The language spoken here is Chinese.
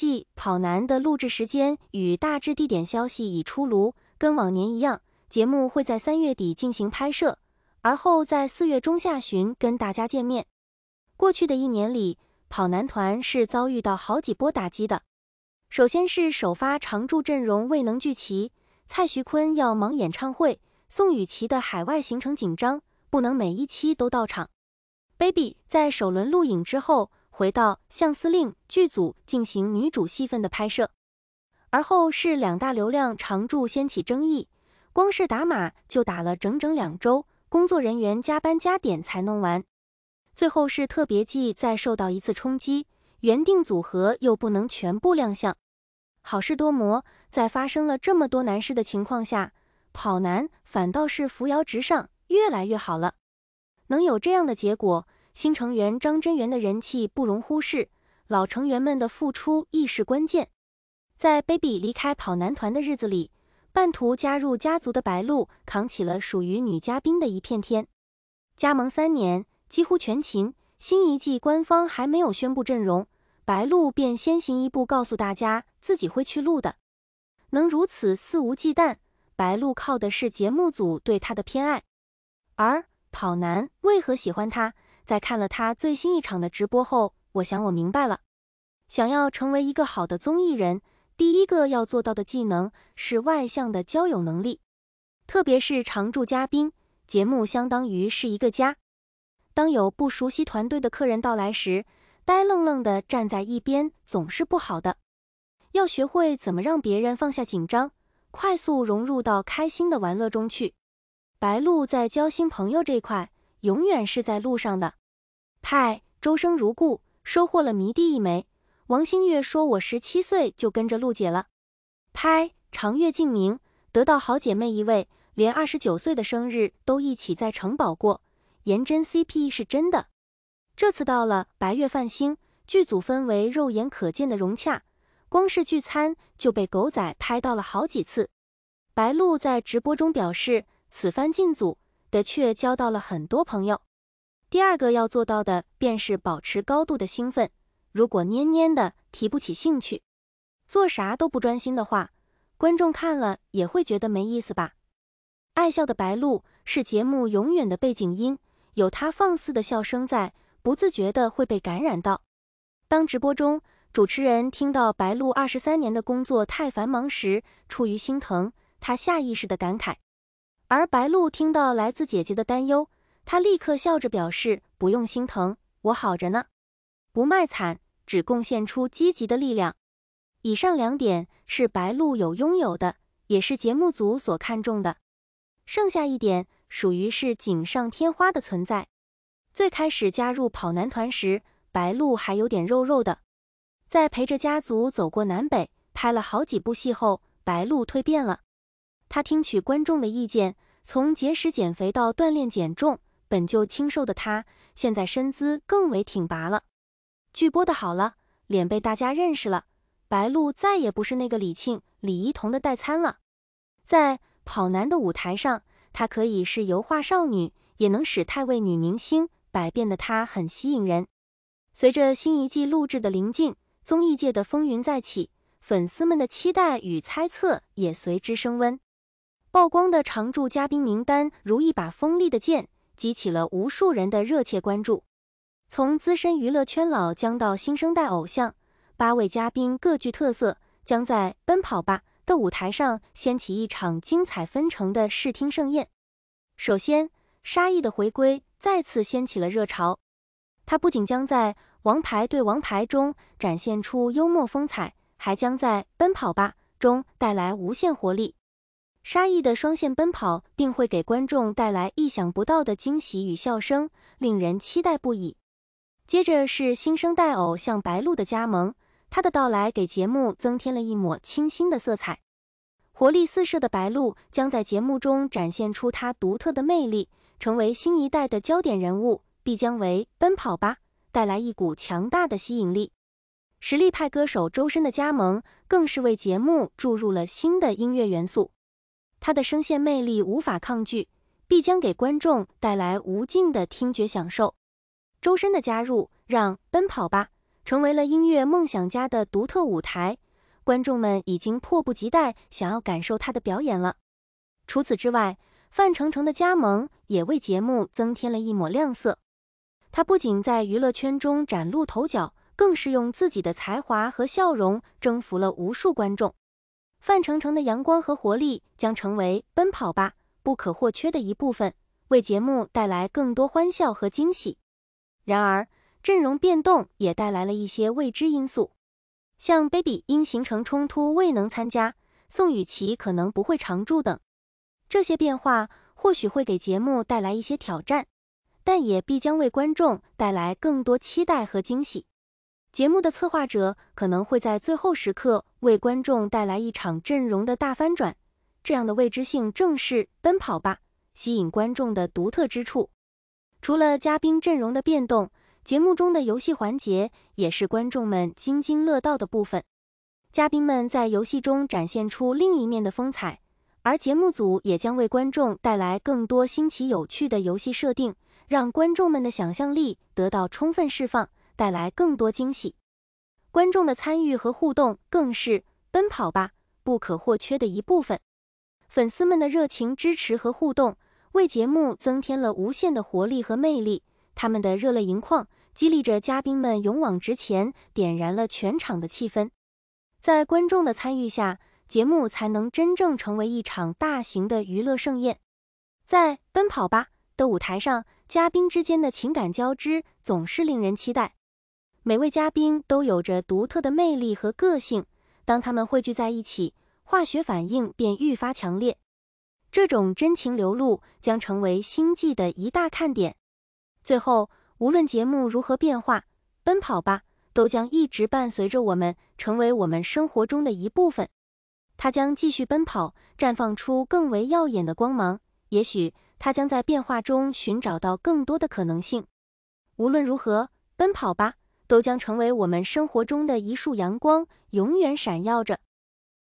即《跑男》的录制时间与大致地点消息已出炉，跟往年一样，节目会在三月底进行拍摄，而后在四月中下旬跟大家见面。过去的一年里，《跑男团》是遭遇到好几波打击的。首先是首发常驻阵容未能聚齐，蔡徐坤要忙演唱会，宋雨琦的海外行程紧张，不能每一期都到场。Baby 在首轮录影之后。回到向司令剧组进行女主戏份的拍摄，而后是两大流量常驻掀起争议，光是打码就打了整整两周，工作人员加班加点才弄完。最后是特别季再受到一次冲击，原定组合又不能全部亮相。好事多磨，在发生了这么多难事的情况下，跑男反倒是扶摇直上，越来越好了。能有这样的结果。新成员张真源的人气不容忽视，老成员们的付出亦是关键。在 Baby 离开跑男团的日子里，半途加入家族的白鹿扛起了属于女嘉宾的一片天。加盟三年几乎全勤，新一季官方还没有宣布阵容，白鹿便先行一步告诉大家自己会去录的。能如此肆无忌惮，白鹿靠的是节目组对她的偏爱，而跑男为何喜欢她？在看了他最新一场的直播后，我想我明白了。想要成为一个好的综艺人，第一个要做到的技能是外向的交友能力。特别是常驻嘉宾，节目相当于是一个家。当有不熟悉团队的客人到来时，呆愣愣地站在一边总是不好的。要学会怎么让别人放下紧张，快速融入到开心的玩乐中去。白鹿在交新朋友这块。永远是在路上的，派周生如故收获了迷弟一枚。王星越说：“我十七岁就跟着露姐了。”拍长月静明得到好姐妹一位，连二十九岁的生日都一起在城堡过。颜真 CP 是真的，这次到了白月梵星剧组，氛围肉眼可见的融洽，光是聚餐就被狗仔拍到了好几次。白鹿在直播中表示，此番进组。的确交到了很多朋友。第二个要做到的便是保持高度的兴奋，如果蔫蔫的提不起兴趣，做啥都不专心的话，观众看了也会觉得没意思吧。爱笑的白露是节目永远的背景音，有他放肆的笑声在，不自觉的会被感染到。当直播中主持人听到白露二十三年的工作太繁忙时，出于心疼，他下意识的感慨。而白鹿听到来自姐姐的担忧，她立刻笑着表示：“不用心疼，我好着呢，不卖惨，只贡献出积极的力量。”以上两点是白鹿有拥有的，也是节目组所看重的。剩下一点属于是锦上添花的存在。最开始加入跑男团时，白鹿还有点肉肉的。在陪着家族走过南北，拍了好几部戏后，白鹿蜕变了。他听取观众的意见，从节食减肥到锻炼减重，本就清瘦的他，现在身姿更为挺拔了。剧播的好了，脸被大家认识了，白鹿再也不是那个李沁、李一桐的代餐了。在跑男的舞台上，她可以是油画少女，也能使太尉女明星，百变的她很吸引人。随着新一季录制的临近，综艺界的风云再起，粉丝们的期待与猜测也随之升温。曝光的常驻嘉宾名单如一把锋利的剑，激起了无数人的热切关注。从资深娱乐圈老将到新生代偶像，八位嘉宾各具特色，将在《奔跑吧》的舞台上掀起一场精彩纷呈的视听盛宴。首先，沙溢的回归再次掀起了热潮。他不仅将在《王牌对王牌》中展现出幽默风采，还将在《奔跑吧》中带来无限活力。沙溢的双线奔跑定会给观众带来意想不到的惊喜与笑声，令人期待不已。接着是新生代偶像白鹿的加盟，她的到来给节目增添了一抹清新的色彩。活力四射的白鹿将在节目中展现出她独特的魅力，成为新一代的焦点人物，必将为《奔跑吧》带来一股强大的吸引力。实力派歌手周深的加盟更是为节目注入了新的音乐元素。他的声线魅力无法抗拒，必将给观众带来无尽的听觉享受。周深的加入让《奔跑吧》成为了音乐梦想家的独特舞台，观众们已经迫不及待想要感受他的表演了。除此之外，范丞丞的加盟也为节目增添了一抹亮色。他不仅在娱乐圈中崭露头角，更是用自己的才华和笑容征服了无数观众。范丞丞的阳光和活力将成为《奔跑吧》不可或缺的一部分，为节目带来更多欢笑和惊喜。然而，阵容变动也带来了一些未知因素，像 Baby 因行程冲突未能参加，宋雨琦可能不会常驻等。这些变化或许会给节目带来一些挑战，但也必将为观众带来更多期待和惊喜。节目的策划者可能会在最后时刻为观众带来一场阵容的大翻转，这样的未知性正是《奔跑吧》吸引观众的独特之处。除了嘉宾阵容的变动，节目中的游戏环节也是观众们津津乐道的部分。嘉宾们在游戏中展现出另一面的风采，而节目组也将为观众带来更多新奇有趣的游戏设定，让观众们的想象力得到充分释放。带来更多惊喜，观众的参与和互动更是《奔跑吧》不可或缺的一部分。粉丝们的热情支持和互动为节目增添了无限的活力和魅力。他们的热泪盈眶激励着嘉宾们勇往直前，点燃了全场的气氛。在观众的参与下，节目才能真正成为一场大型的娱乐盛宴。在《奔跑吧》的舞台上，嘉宾之间的情感交织总是令人期待。每位嘉宾都有着独特的魅力和个性，当他们汇聚在一起，化学反应便愈发强烈。这种真情流露将成为星际的一大看点。最后，无论节目如何变化，《奔跑吧》都将一直伴随着我们，成为我们生活中的一部分。它将继续奔跑，绽放出更为耀眼的光芒。也许它将在变化中寻找到更多的可能性。无论如何，《奔跑吧》。都将成为我们生活中的一束阳光，永远闪耀着。